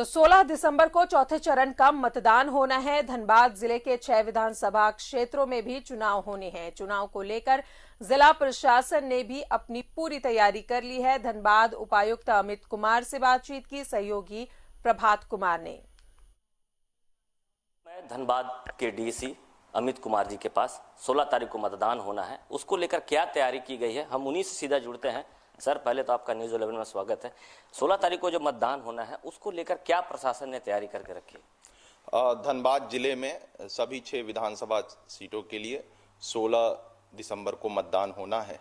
तो 16 दिसंबर को चौथे चरण का मतदान होना है धनबाद जिले के छह विधानसभा क्षेत्रों में भी चुनाव होने हैं चुनाव को लेकर जिला प्रशासन ने भी अपनी पूरी तैयारी कर ली है धनबाद उपायुक्त अमित कुमार से बातचीत की सहयोगी प्रभात कुमार ने मैं धनबाद के डीसी अमित कुमार जी के पास 16 तारीख को मतदान होना है उसको लेकर क्या तैयारी की गई है हम उन्हीं से सीधा जुड़ते हैं सर पहले तो आपका न्यूज़ इलेवन में स्वागत है सोलह तारीख को जो मतदान होना है उसको लेकर क्या प्रशासन ने तैयारी करके रखी धनबाद जिले में सभी छः विधानसभा सीटों के लिए 16 दिसंबर को मतदान होना है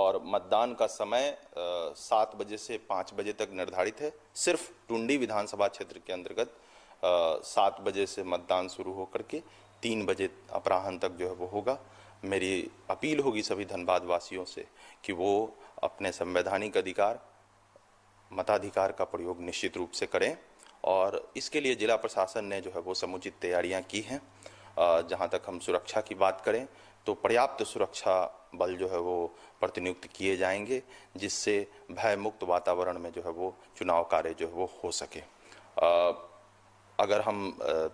और मतदान का समय सात बजे से पाँच बजे तक निर्धारित है सिर्फ टुंडी विधानसभा क्षेत्र के अंतर्गत सात बजे से मतदान शुरू होकर के तीन बजे अपराहन तक जो है वो होगा मेरी अपील होगी सभी धनबाद वासियों से कि वो अपने संवैधानिक अधिकार मताधिकार का प्रयोग निश्चित रूप से करें और इसके लिए जिला प्रशासन ने जो है वो समुचित तैयारियां की हैं जहां तक हम सुरक्षा की बात करें तो पर्याप्त सुरक्षा बल जो है वो प्रतिनियुक्त किए जाएंगे जिससे भयमुक्त वातावरण में जो है वो चुनाव कार्य जो है वो हो सके अगर हम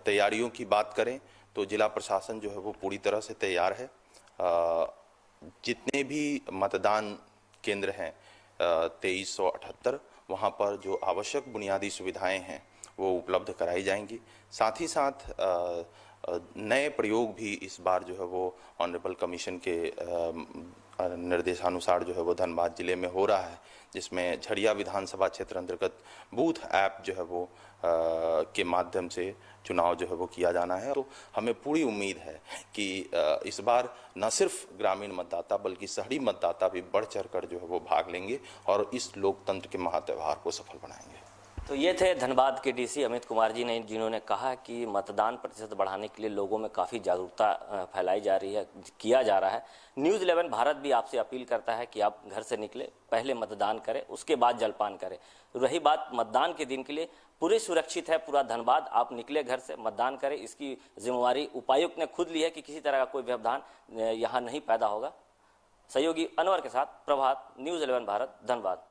तैयारियों की बात करें तो जिला प्रशासन जो है वो पूरी तरह से तैयार है जितने भी मतदान केंद्र हैं तेईस सौ अठहत्तर वहाँ पर जो आवश्यक बुनियादी सुविधाएं हैं वो उपलब्ध कराई जाएंगी साथ ही साथ नए प्रयोग भी इस बार जो है वो ऑनरेबल कमीशन के निर्देशानुसार जो है वो धनबाद जिले में हो रहा है जिसमें झरिया विधानसभा क्षेत्र अंतर्गत बूथ ऐप जो है वो आ, के माध्यम से चुनाव जो है वो किया जाना है तो हमें पूरी उम्मीद है कि आ, इस बार न सिर्फ ग्रामीण मतदाता बल्कि शहरी मतदाता भी बढ़ चढ़ कर जो है वो भाग लेंगे और इस लोकतंत्र के महात्यौहार को सफल बनाएंगे तो ये थे धनबाद के डीसी अमित कुमार जी ने जिन्होंने कहा कि मतदान प्रतिशत बढ़ाने के लिए लोगों में काफ़ी जागरूकता फैलाई जा रही है किया जा रहा है न्यूज़ इलेवन भारत भी आपसे अपील करता है कि आप घर से निकले पहले मतदान करें उसके बाद जलपान करें रही बात मतदान के दिन के लिए पूरे सुरक्षित है पूरा धनबाद आप निकले घर से मतदान करें इसकी जिम्मेवारी उपायुक्त ने खुद ली है कि किसी तरह का कोई व्यवधान यहाँ नहीं पैदा होगा सहयोगी अनवर के साथ प्रभात न्यूज़ इलेवन भारत धनबाद